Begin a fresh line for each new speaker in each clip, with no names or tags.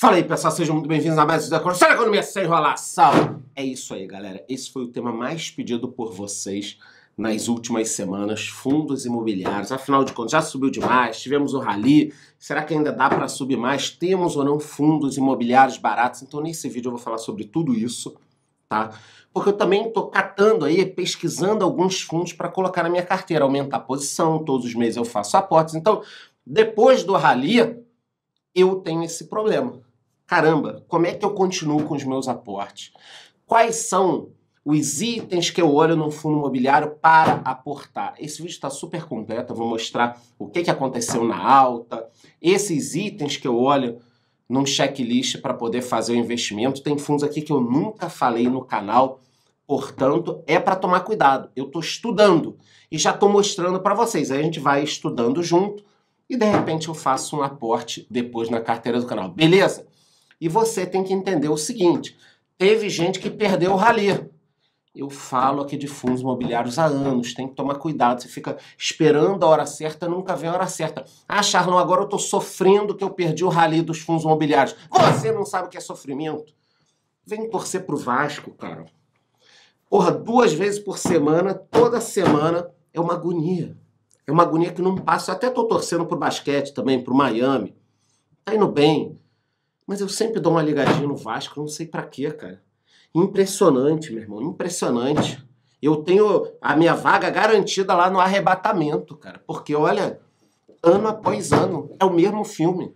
Fala aí, pessoal, sejam muito bem-vindos a mais um Decorção da Economia Sem Enrolação. É isso aí, galera. Esse foi o tema mais pedido por vocês nas últimas semanas, fundos imobiliários. Afinal de contas, já subiu demais, tivemos o rally. Será que ainda dá para subir mais? Temos ou não fundos imobiliários baratos? Então, nesse vídeo eu vou falar sobre tudo isso, tá? Porque eu também estou catando aí, pesquisando alguns fundos para colocar na minha carteira, aumentar a posição, todos os meses eu faço aportes. Então, depois do rally, eu tenho esse problema caramba, como é que eu continuo com os meus aportes? Quais são os itens que eu olho no fundo imobiliário para aportar. Esse vídeo está super completo, eu vou mostrar o que, que aconteceu na alta, esses itens que eu olho num checklist para poder fazer o investimento. Tem fundos aqui que eu nunca falei no canal, portanto, é para tomar cuidado. Eu estou estudando e já estou mostrando para vocês. Aí a gente vai estudando junto e de repente eu faço um aporte depois na carteira do canal. Beleza? E você tem que entender o seguinte: teve gente que perdeu o rali. Eu falo aqui de fundos imobiliários há anos, tem que tomar cuidado. Você fica esperando a hora certa, nunca vem a hora certa. Ah, Charlão, agora eu estou sofrendo que eu perdi o rali dos fundos imobiliários. Você não sabe o que é sofrimento? Vem torcer pro Vasco, cara. Porra, duas vezes por semana, toda semana, é uma agonia. É uma agonia que não passa. Eu até tô torcendo pro basquete também, pro Miami. Tá indo bem. Mas eu sempre dou uma ligadinha no Vasco, não sei para quê, cara. Impressionante, meu irmão, impressionante. Eu tenho a minha vaga garantida lá no arrebatamento, cara. Porque, olha, ano após ano, é o mesmo filme.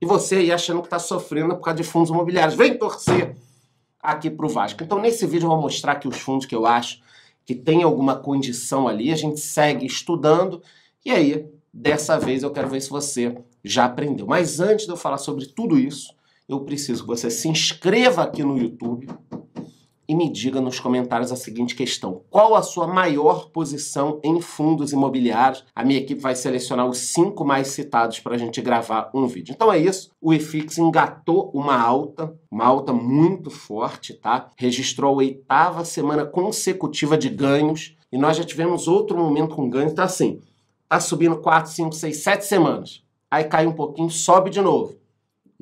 E você aí achando que tá sofrendo por causa de fundos imobiliários. Vem torcer aqui pro Vasco. Então, nesse vídeo eu vou mostrar aqui os fundos que eu acho que tem alguma condição ali. A gente segue estudando. E aí, dessa vez, eu quero ver se você já aprendeu. Mas antes de eu falar sobre tudo isso, eu preciso que você se inscreva aqui no YouTube e me diga nos comentários a seguinte questão: qual a sua maior posição em fundos imobiliários? A minha equipe vai selecionar os cinco mais citados para a gente gravar um vídeo. Então é isso. O IFIX engatou uma alta, uma alta muito forte, tá? Registrou a oitava semana consecutiva de ganhos e nós já tivemos outro momento com ganhos. Tá assim, tá subindo quatro, cinco, seis, sete semanas. Aí cai um pouquinho, sobe de novo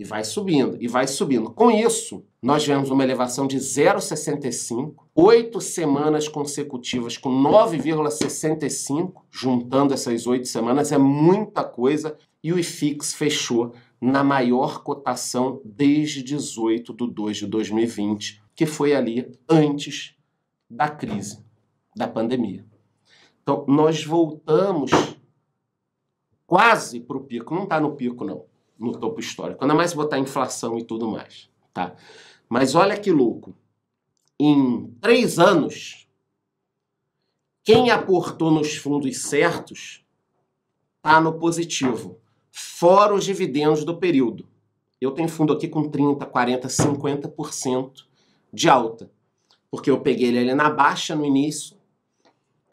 e vai subindo, e vai subindo. Com isso, nós vemos uma elevação de 0,65, oito semanas consecutivas com 9,65, juntando essas oito semanas, é muita coisa, e o IFIX fechou na maior cotação desde 18 de 2 de 2020, que foi ali antes da crise, da pandemia. Então, nós voltamos quase para o pico, não está no pico, não no topo histórico. Ainda é mais se botar inflação e tudo mais. Tá? Mas olha que louco. Em três anos, quem aportou nos fundos certos está no positivo, fora os dividendos do período. Eu tenho fundo aqui com 30, 40, 50% de alta, porque eu peguei ele na baixa no início,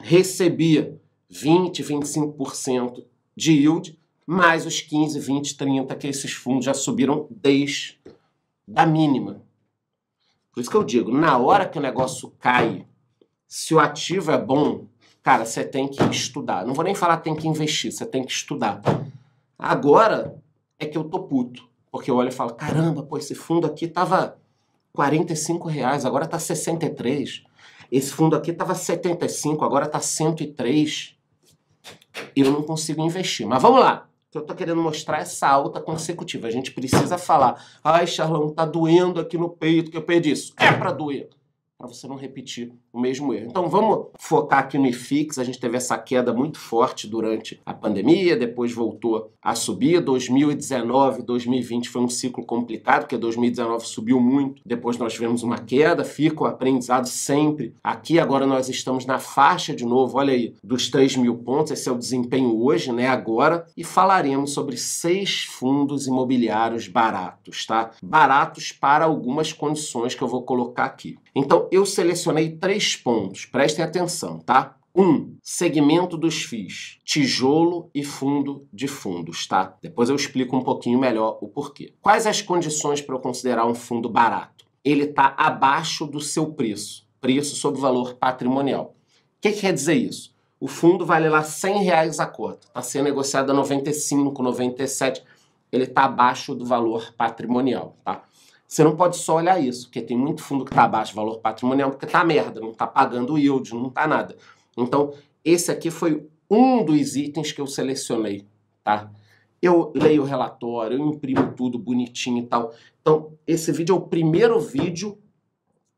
recebia 20, 25% de yield, mais os 15, 20, 30 que esses fundos já subiram desde a mínima. Por isso que eu digo, na hora que o negócio cai, se o ativo é bom, cara, você tem que estudar. Não vou nem falar tem que investir, você tem que estudar. Agora é que eu tô puto, porque eu olho e falo, caramba, pô, esse fundo aqui tava 45 reais, agora tá 63. Esse fundo aqui tava 75, agora tá 103. Eu não consigo investir. Mas vamos lá. O que eu estou querendo mostrar é essa alta consecutiva. A gente precisa falar, ai, Charlão, tá doendo aqui no peito que eu perdi isso. É para doer, para você não repetir o mesmo erro. Então vamos focar aqui no IFIX. A gente teve essa queda muito forte durante a pandemia, depois voltou a subir. 2019, 2020 foi um ciclo complicado, porque 2019 subiu muito, depois nós tivemos uma queda. Fica o aprendizado sempre aqui. Agora nós estamos na faixa de novo, olha aí, dos 3 mil pontos. Esse é o desempenho hoje, né? Agora. E falaremos sobre seis fundos imobiliários baratos, tá? Baratos para algumas condições que eu vou colocar aqui. Então eu selecionei três três pontos, prestem atenção, tá? Um, segmento dos FIIs, tijolo e fundo de fundos, tá? Depois eu explico um pouquinho melhor o porquê. Quais as condições para eu considerar um fundo barato? Ele está abaixo do seu preço, preço sobre valor patrimonial. O que, que quer dizer isso? O fundo vale lá 100 reais a cota, está sendo negociado a 95, 97, ele está abaixo do valor patrimonial, tá? Você não pode só olhar isso, porque tem muito fundo que está abaixo valor patrimonial, porque está merda, não está pagando yield, não está nada. Então, esse aqui foi um dos itens que eu selecionei, tá? Eu leio o relatório, eu imprimo tudo bonitinho e tal. Então, esse vídeo é o primeiro vídeo,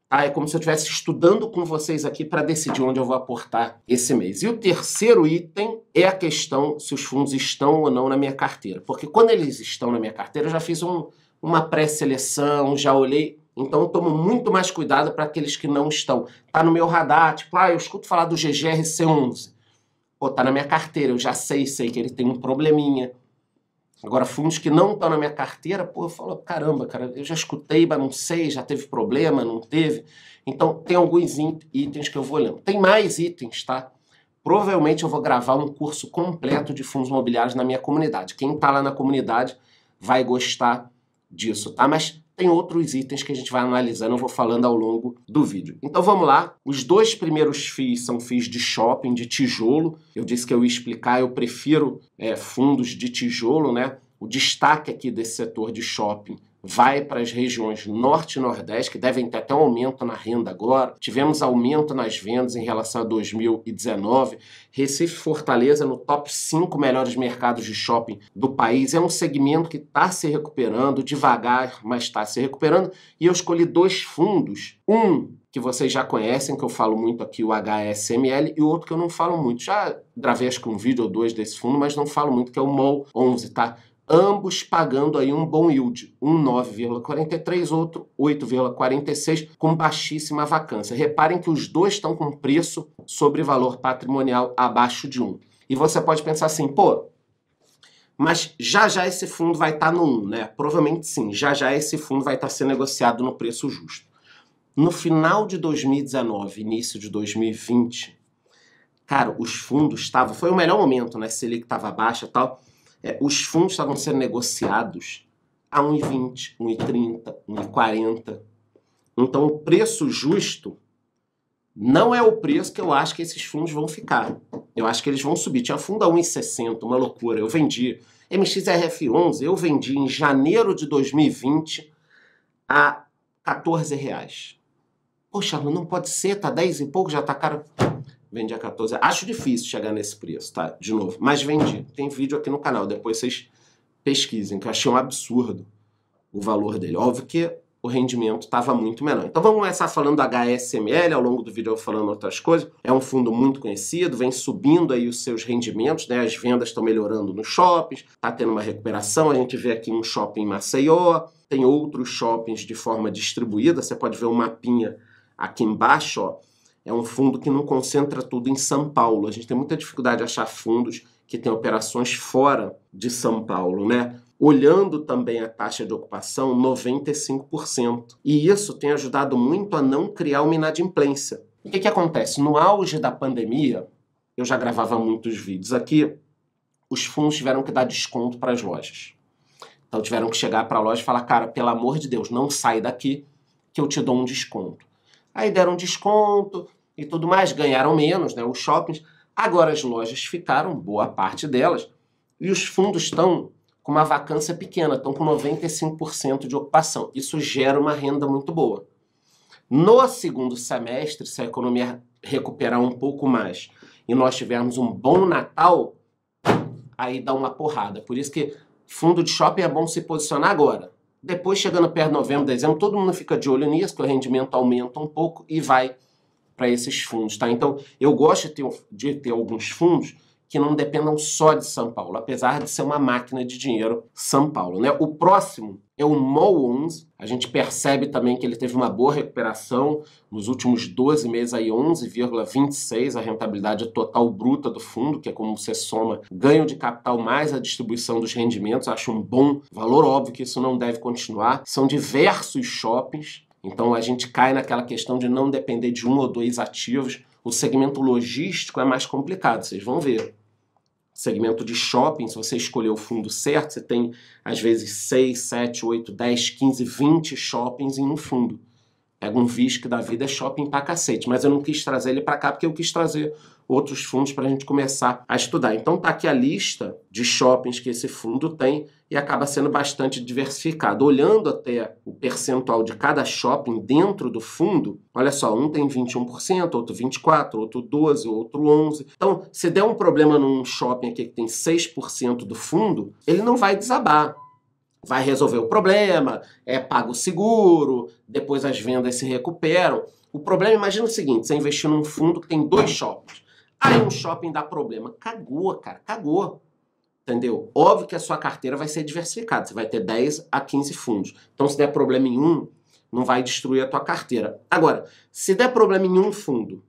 tá? É como se eu estivesse estudando com vocês aqui para decidir onde eu vou aportar esse mês. E o terceiro item é a questão se os fundos estão ou não na minha carteira. Porque quando eles estão na minha carteira, eu já fiz um uma pré-seleção, já olhei. Então eu tomo muito mais cuidado para aqueles que não estão. Tá no meu radar, tipo, ah, eu escuto falar do GGRC11. Pô, tá na minha carteira, eu já sei, sei que ele tem um probleminha. Agora, fundos que não estão na minha carteira, pô, eu falo, caramba, cara, eu já escutei, mas não sei, já teve problema, não teve. Então, tem alguns itens que eu vou olhando. Tem mais itens, tá? Provavelmente eu vou gravar um curso completo de fundos imobiliários na minha comunidade. Quem está lá na comunidade vai gostar disso, tá? Mas tem outros itens que a gente vai analisando, eu vou falando ao longo do vídeo. Então vamos lá. Os dois primeiros FIIs são FIIs de shopping, de tijolo. Eu disse que eu ia explicar, eu prefiro é, fundos de tijolo, né? O destaque aqui desse setor de shopping vai para as regiões norte e nordeste, que devem ter até um aumento na renda agora. Tivemos aumento nas vendas em relação a 2019. Recife Fortaleza no top 5 melhores mercados de shopping do país. É um segmento que está se recuperando devagar, mas está se recuperando. E eu escolhi dois fundos. Um que vocês já conhecem, que eu falo muito aqui, o HSML, e outro que eu não falo muito. Já gravei acho que um vídeo ou dois desse fundo, mas não falo muito, que é o MOL 11, tá? ambos pagando aí um bom yield, um 9,43, outro 8,46, com baixíssima vacância. Reparem que os dois estão com preço sobre valor patrimonial abaixo de 1. E você pode pensar assim, pô, mas já já esse fundo vai estar tá no 1, né? Provavelmente sim, já já esse fundo vai estar tá sendo negociado no preço justo. No final de 2019, início de 2020, cara, os fundos estavam, foi o melhor momento, né? se ele estava baixa e tal. É, os fundos estavam sendo negociados a 1,20, 1,30, 1,40. Então, o preço justo não é o preço que eu acho que esses fundos vão ficar. Eu acho que eles vão subir. Tinha fundo a 1,60, uma loucura. Eu vendi. MXRF11, eu vendi em janeiro de 2020 a 14 reais. Poxa, não pode ser, tá 10 e pouco, já tá caro. Vendi a 14. Acho difícil chegar nesse preço, tá? De novo. Mas vendi. Tem vídeo aqui no canal. Depois vocês pesquisem, que eu achei um absurdo o valor dele. Óbvio que o rendimento estava muito menor. Então vamos começar falando da HSML, ao longo do vídeo eu vou falando outras coisas. É um fundo muito conhecido, vem subindo aí os seus rendimentos, né? as vendas estão melhorando nos shoppings, está tendo uma recuperação. A gente vê aqui um shopping em Maceió, tem outros shoppings de forma distribuída, você pode ver o um mapinha aqui embaixo, ó. É um fundo que não concentra tudo em São Paulo. A gente tem muita dificuldade de achar fundos que têm operações fora de São Paulo, né? Olhando também a taxa de ocupação, 95%. E isso tem ajudado muito a não criar uma inadimplência. O que, que acontece? No auge da pandemia, eu já gravava muitos vídeos aqui, os fundos tiveram que dar desconto para as lojas. Então tiveram que chegar para a loja e falar, cara, pelo amor de Deus, não sai daqui que eu te dou um desconto. Aí deram desconto, e tudo mais, ganharam menos, né, os shoppings. Agora as lojas ficaram, boa parte delas, e os fundos estão com uma vacância pequena, estão com 95% de ocupação. Isso gera uma renda muito boa. No segundo semestre, se a economia recuperar um pouco mais e nós tivermos um bom Natal, aí dá uma porrada. Por isso que fundo de shopping é bom se posicionar agora. Depois, chegando perto de novembro, dezembro, todo mundo fica de olho nisso, que o rendimento aumenta um pouco e vai para esses fundos. Tá? Então, eu gosto de ter, de ter alguns fundos que não dependam só de São Paulo, apesar de ser uma máquina de dinheiro São Paulo. Né? O próximo é o MOL11. A gente percebe também que ele teve uma boa recuperação nos últimos 12 meses, aí 11,26 a rentabilidade total bruta do fundo, que é como você soma ganho de capital mais a distribuição dos rendimentos. Acho um bom valor, óbvio que isso não deve continuar. São diversos shoppings então a gente cai naquela questão de não depender de um ou dois ativos. O segmento logístico é mais complicado, vocês vão ver. Segmento de shopping, se você escolher o fundo certo, você tem às vezes 6, 7, 8, 10, 15, 20 shoppings em um fundo. Pega um VISC da vida, é shopping pra cacete. Mas eu não quis trazer ele para cá porque eu quis trazer outros fundos para a gente começar a estudar. Então tá aqui a lista de shoppings que esse fundo tem e acaba sendo bastante diversificado. Olhando até o percentual de cada shopping dentro do fundo, olha só, um tem 21%, outro 24%, outro 12%, outro 11%. Então, se der um problema num shopping aqui que tem 6% do fundo, ele não vai desabar vai resolver o problema, é pago seguro, depois as vendas se recuperam. O problema, imagina o seguinte, você investiu num fundo que tem dois shoppings. Aí um shopping dá problema. Cagou, cara, cagou. Entendeu? Óbvio que a sua carteira vai ser diversificada. Você vai ter 10 a 15 fundos. Então, se der problema em um, não vai destruir a tua carteira. Agora, se der problema em um fundo,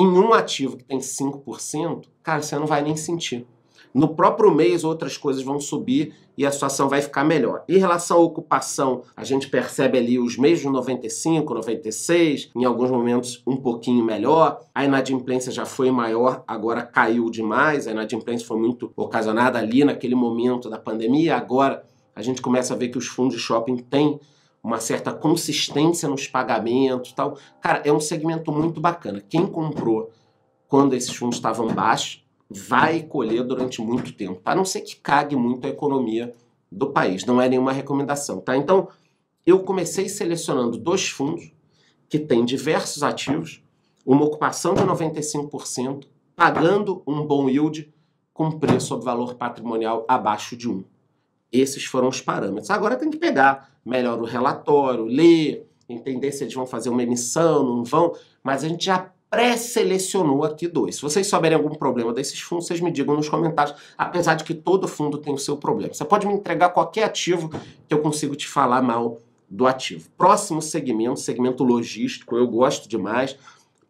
em um ativo que tem 5%, cara, você não vai nem sentir. No próprio mês, outras coisas vão subir e a situação vai ficar melhor. Em relação à ocupação, a gente percebe ali os mesmos 95, 96, em alguns momentos um pouquinho melhor. A inadimplência já foi maior, agora caiu demais. A inadimplência foi muito ocasionada ali naquele momento da pandemia. Agora a gente começa a ver que os fundos de shopping têm uma certa consistência nos pagamentos tal. Cara, é um segmento muito bacana. Quem comprou quando esses fundos estavam baixos vai colher durante muito tempo, a não ser que cague muito a economia do país. Não é nenhuma recomendação, tá? Então, eu comecei selecionando dois fundos que têm diversos ativos, uma ocupação de 95%, pagando um bom yield com preço sobre valor patrimonial abaixo de 1. Esses foram os parâmetros. Agora tem que pegar melhor o relatório, ler, entender se eles vão fazer uma emissão, não vão, mas a gente já pré-selecionou aqui dois. Se vocês souberem algum problema desses fundos, vocês me digam nos comentários, apesar de que todo fundo tem o seu problema. Você pode me entregar qualquer ativo que eu consigo te falar mal do ativo. Próximo segmento, segmento logístico, eu gosto demais.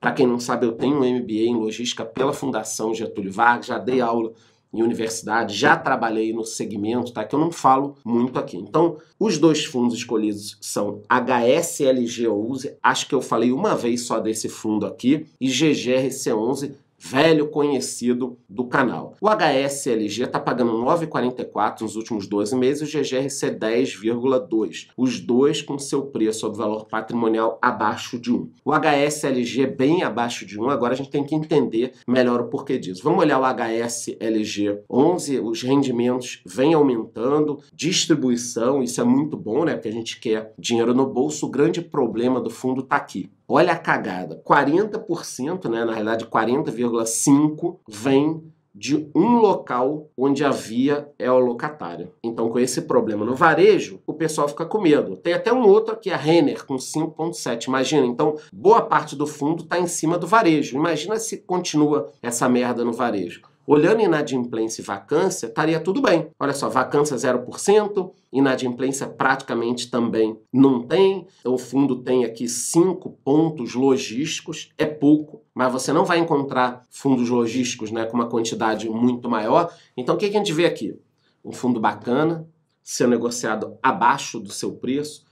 Para quem não sabe, eu tenho um MBA em logística pela Fundação Getúlio Vargas, já dei aula em universidade, já trabalhei no segmento, tá? Que eu não falo muito aqui. Então, os dois fundos escolhidos são HSLG11, acho que eu falei uma vez só desse fundo aqui, e GGRC11, velho conhecido do canal. O HSLG está pagando 9,44 nos últimos 12 meses, o GGRC 10,2, os dois com seu preço sobre valor patrimonial abaixo de 1. O HSLG é bem abaixo de 1, agora a gente tem que entender melhor o porquê disso. Vamos olhar o HSLG 11, os rendimentos vêm aumentando, distribuição, isso é muito bom, né? Porque a gente quer dinheiro no bolso, o grande problema do fundo está aqui. Olha a cagada. 40%, né, na realidade 40,5% vem de um local onde a via é o locatário. Então, com esse problema no varejo, o pessoal fica com medo. Tem até um outro aqui, a Renner, com 5,7. Imagina, então, boa parte do fundo está em cima do varejo. Imagina se continua essa merda no varejo. Olhando inadimplência e vacância, estaria tudo bem. Olha só, vacância 0%, inadimplência praticamente também não tem. O fundo tem aqui cinco pontos logísticos, é pouco, mas você não vai encontrar fundos logísticos né, com uma quantidade muito maior. Então o que, a gente vê aqui? Um fundo bacana, sendo negociado abaixo do seu preço,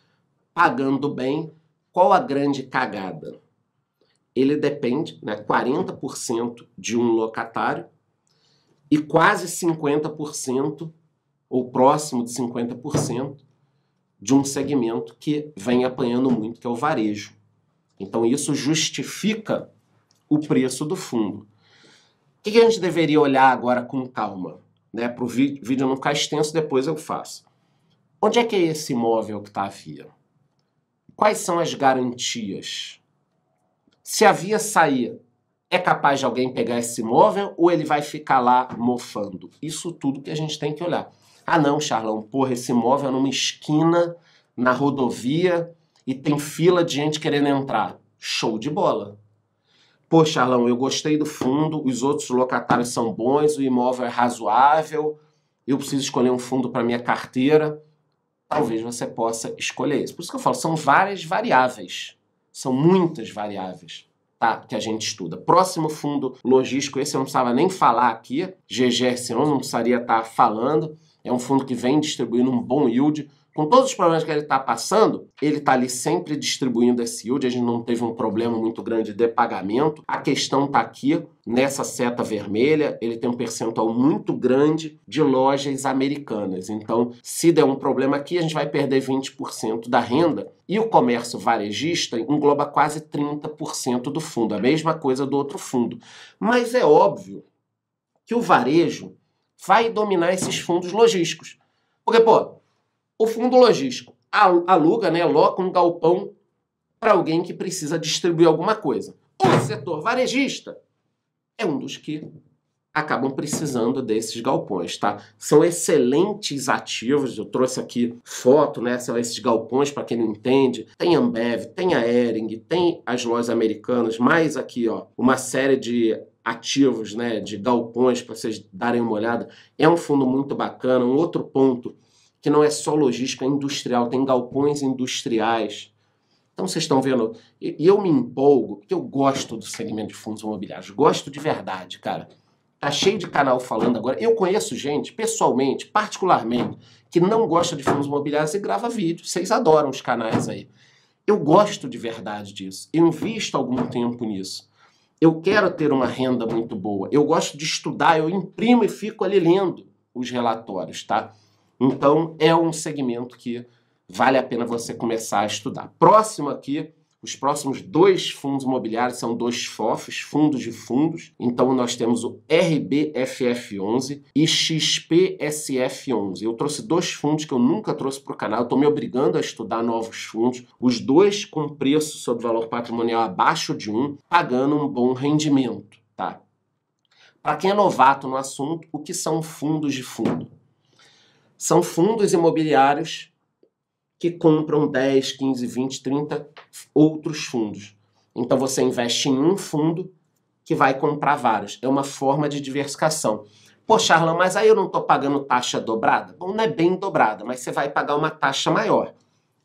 pagando bem. Qual a grande cagada? Ele depende, né, 40% de um locatário e quase 50%, ou próximo de 50%, de um segmento que vem apanhando muito, que é o varejo. Então isso justifica o preço do fundo. O que a gente deveria olhar agora com calma? Né, Para o vídeo não ficar extenso, depois eu faço. Onde é que é esse imóvel que está à via? Quais são as garantias? Se a via sair é capaz de alguém pegar esse imóvel ou ele vai ficar lá mofando? Isso tudo que a gente tem que olhar. Ah, não, Charlão, porra, esse imóvel é numa esquina, na rodovia e tem fila de gente querendo entrar. Show de bola. Pô, Charlão, eu gostei do fundo, os outros locatários são bons, o imóvel é razoável, eu preciso escolher um fundo para minha carteira. Talvez você possa escolher isso. Por isso que eu falo, são várias variáveis. São muitas variáveis tá? que a gente estuda. Próximo fundo logístico, esse eu não precisava nem falar aqui, ggs 11 não precisaria estar tá falando. É um fundo que vem distribuindo um bom yield com todos os problemas que ele está passando, ele está ali sempre distribuindo esse yield, a gente não teve um problema muito grande de pagamento. A questão está aqui, nessa seta vermelha, ele tem um percentual muito grande de lojas americanas. Então, se der um problema aqui, a gente vai perder 20% da renda. E o comércio varejista engloba quase 30% do fundo, a mesma coisa do outro fundo. Mas é óbvio que o varejo vai dominar esses fundos logísticos. Porque, pô, o fundo logístico aluga, né, loca um galpão para alguém que precisa distribuir alguma coisa. O setor varejista é um dos que acabam precisando desses galpões, tá? São excelentes ativos, eu trouxe aqui foto, né? São esses galpões, para quem não entende. Tem a Ambev, tem a Ering, tem as lojas americanas, mais aqui, ó, uma série de ativos, né, de galpões, para vocês darem uma olhada. É um fundo muito bacana. Um outro ponto que não é só logística é industrial, tem galpões industriais. Então vocês estão vendo, e eu me empolgo, porque eu gosto do segmento de fundos imobiliários, gosto de verdade, cara. Tá cheio de canal falando agora. Eu conheço gente, pessoalmente, particularmente, que não gosta de fundos imobiliários e grava vídeo. Vocês adoram os canais aí. Eu gosto de verdade disso. Eu invisto algum tempo nisso. Eu quero ter uma renda muito boa. Eu gosto de estudar, eu imprimo e fico ali lendo os relatórios, tá? Então é um segmento que vale a pena você começar a estudar. Próximo aqui, os próximos dois fundos imobiliários são dois FOFs, fundos de fundos. Então nós temos o RBFF11 e XPSF11. Eu trouxe dois fundos que eu nunca trouxe para o canal, estou me obrigando a estudar novos fundos, os dois com preço sobre valor patrimonial abaixo de um, pagando um bom rendimento. Tá? Para quem é novato no assunto, o que são fundos de fundo? são fundos imobiliários que compram 10, 15, 20, 30 outros fundos. Então você investe em um fundo que vai comprar vários. É uma forma de diversificação. Poxa, charla, mas aí eu não estou pagando taxa dobrada? Bom, não é bem dobrada, mas você vai pagar uma taxa maior.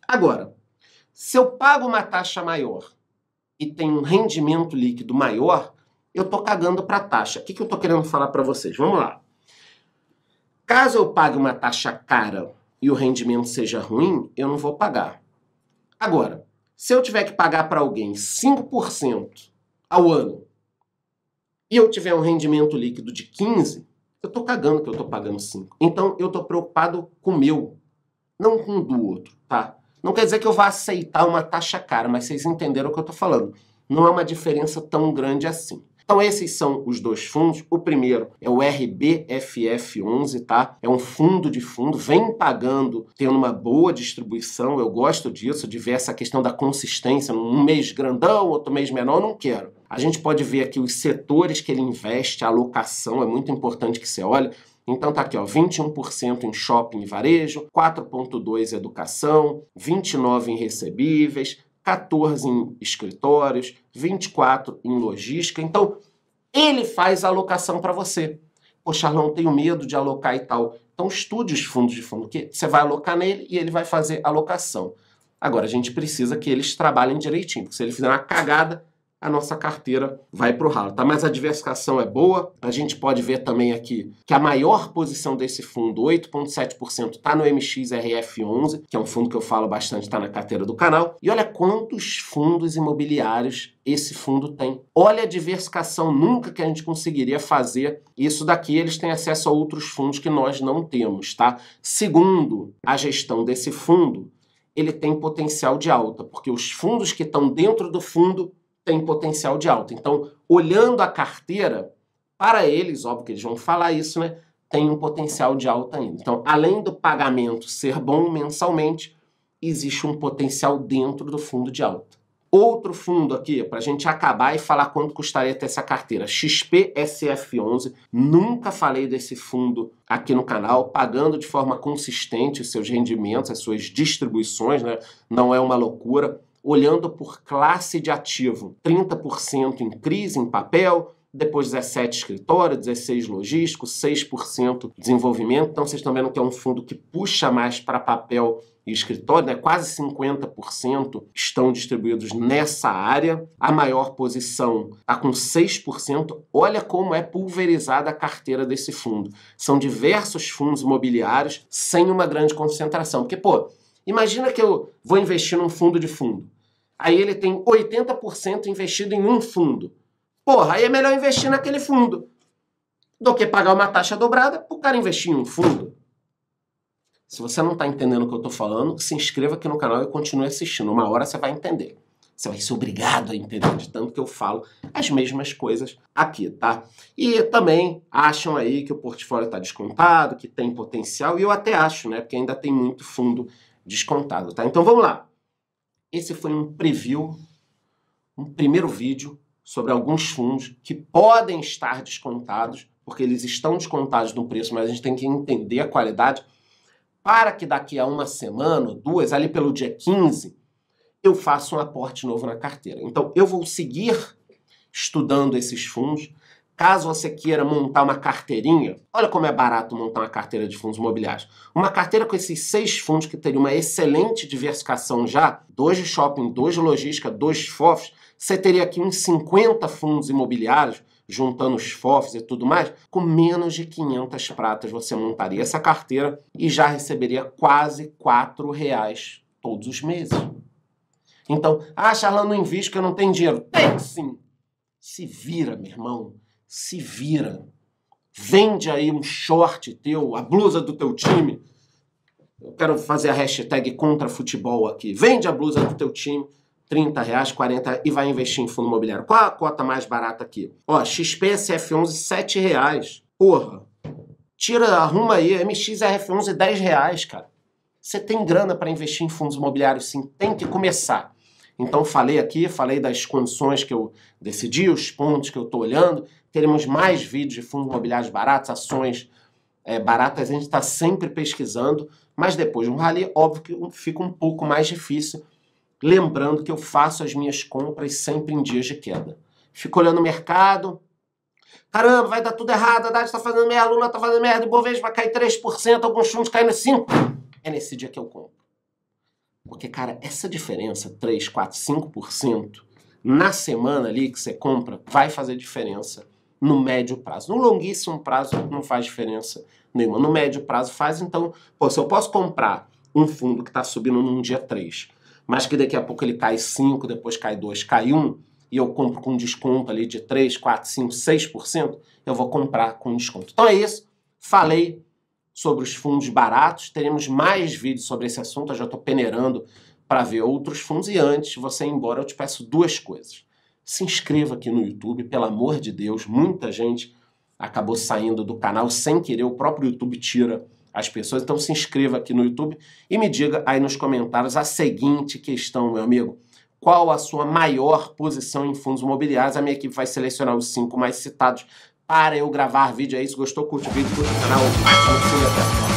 Agora, se eu pago uma taxa maior e tenho um rendimento líquido maior, eu estou cagando para a taxa. O que, que eu estou querendo falar para vocês? Vamos lá. Caso eu pague uma taxa cara e o rendimento seja ruim, eu não vou pagar. Agora, se eu tiver que pagar para alguém 5% ao ano e eu tiver um rendimento líquido de 15, eu estou cagando que eu estou pagando 5. Então eu estou preocupado com o meu, não com o do outro, tá? Não quer dizer que eu vá aceitar uma taxa cara, mas vocês entenderam o que eu estou falando. Não é uma diferença tão grande assim. Então esses são os dois fundos. O primeiro é o RBFF11, tá? É um fundo de fundo, vem pagando, tendo uma boa distribuição. Eu gosto disso, de ver essa questão da consistência, um mês grandão, outro mês menor, não quero. A gente pode ver aqui os setores que ele investe, a alocação, é muito importante que você olhe. Então tá aqui, ó, 21% em shopping e varejo, 4.2 educação, 29 em recebíveis, 14 em escritórios, 24 em logística. Então, ele faz a alocação para você. Pô, Charlão, tenho medo de alocar e tal. Então, estude os fundos de fundo, que você vai alocar nele e ele vai fazer a alocação. Agora, a gente precisa que eles trabalhem direitinho, porque se ele fizer uma cagada, a nossa carteira vai para o ralo. Tá? Mas a diversificação é boa. A gente pode ver também aqui que a maior posição desse fundo, 8,7%, está no MXRF11, que é um fundo que eu falo bastante, está na carteira do canal. E olha quantos fundos imobiliários esse fundo tem. Olha a diversificação, nunca que a gente conseguiria fazer isso daqui. Eles têm acesso a outros fundos que nós não temos, tá? Segundo a gestão desse fundo, ele tem potencial de alta, porque os fundos que estão dentro do fundo tem potencial de alta. Então, olhando a carteira, para eles, óbvio que eles vão falar isso, né? Tem um potencial de alta ainda. Então, além do pagamento ser bom mensalmente, existe um potencial dentro do fundo de alta. Outro fundo aqui, para a gente acabar e falar quanto custaria ter essa carteira, XPSF11. Nunca falei desse fundo aqui no canal, pagando de forma consistente os seus rendimentos, as suas distribuições, né? não é uma loucura olhando por classe de ativo, 30% em crise, em papel, depois 17 escritório, 16 logístico, 6% desenvolvimento. Então vocês estão vendo que é um fundo que puxa mais para papel e escritório, né? quase 50% estão distribuídos nessa área. A maior posição está com 6%. Olha como é pulverizada a carteira desse fundo. São diversos fundos imobiliários sem uma grande concentração. Porque, pô, Imagina que eu vou investir num fundo de fundo. Aí ele tem 80% investido em um fundo. Porra, aí é melhor investir naquele fundo do que pagar uma taxa dobrada para o cara investir em um fundo. Se você não está entendendo o que eu estou falando, se inscreva aqui no canal e continue assistindo. Uma hora você vai entender. Você vai ser obrigado a entender de tanto que eu falo as mesmas coisas aqui, tá? E também acham aí que o portfólio está descontado, que tem potencial, e eu até acho, né? Porque ainda tem muito fundo descontado, tá? Então vamos lá. Esse foi um preview, um primeiro vídeo sobre alguns fundos que podem estar descontados, porque eles estão descontados no preço, mas a gente tem que entender a qualidade para que daqui a uma semana ou duas, ali pelo dia 15, eu faça um aporte novo na carteira. Então eu vou seguir estudando esses fundos Caso você queira montar uma carteirinha, olha como é barato montar uma carteira de fundos imobiliários. Uma carteira com esses seis fundos que teria uma excelente diversificação já, dois de shopping, dois de logística, dois FOFs, você teria aqui uns 50 fundos imobiliários, juntando os FOFs e tudo mais, com menos de 500 pratas você montaria essa carteira e já receberia quase 4 reais todos os meses. Então, ah, Charlão, não invisto que eu não tenho dinheiro. Tem sim! Se vira, meu irmão se vira. Vende aí um short teu, a blusa do teu time. Eu quero fazer a hashtag contra futebol aqui. Vende a blusa do teu time, 30 reais, 40 e vai investir em fundo imobiliário. Qual a cota mais barata aqui? Ó, XPSF11, 7 reais. Porra, tira, arruma aí, MXRF11, 10 reais, cara. Você tem grana para investir em fundos imobiliários, sim, tem que começar. Então falei aqui, falei das condições que eu decidi, os pontos que eu estou olhando. Teremos mais vídeos de fundos imobiliários baratos, ações é, baratas, a gente está sempre pesquisando, mas depois de um rally, óbvio que fica um pouco mais difícil, lembrando que eu faço as minhas compras sempre em dias de queda. Fico olhando o mercado, caramba, vai dar tudo errado, a Dade está fazendo merda, a Lula está fazendo merda, o Bovespa vai cair 3%, alguns fundos caindo 5%. É nesse dia que eu compro. Porque, cara, essa diferença, 3, 4, 5%, na semana ali que você compra, vai fazer diferença no médio prazo. No longuíssimo prazo não faz diferença nenhuma. No médio prazo faz, então, pô, se eu posso comprar um fundo que está subindo num dia 3, mas que daqui a pouco ele cai 5, depois cai 2, cai 1, e eu compro com desconto ali de 3, 4, 5, 6%, eu vou comprar com desconto. Então é isso. Falei sobre os fundos baratos. Teremos mais vídeos sobre esse assunto, eu já estou peneirando para ver outros fundos. E antes de você ir embora, eu te peço duas coisas. Se inscreva aqui no YouTube, pelo amor de Deus, muita gente acabou saindo do canal sem querer, o próprio YouTube tira as pessoas. Então se inscreva aqui no YouTube e me diga aí nos comentários a seguinte questão, meu amigo. Qual a sua maior posição em fundos imobiliários? A minha equipe vai selecionar os cinco mais citados para eu gravar vídeo aí. É Se gostou, curte o vídeo, curte o canal,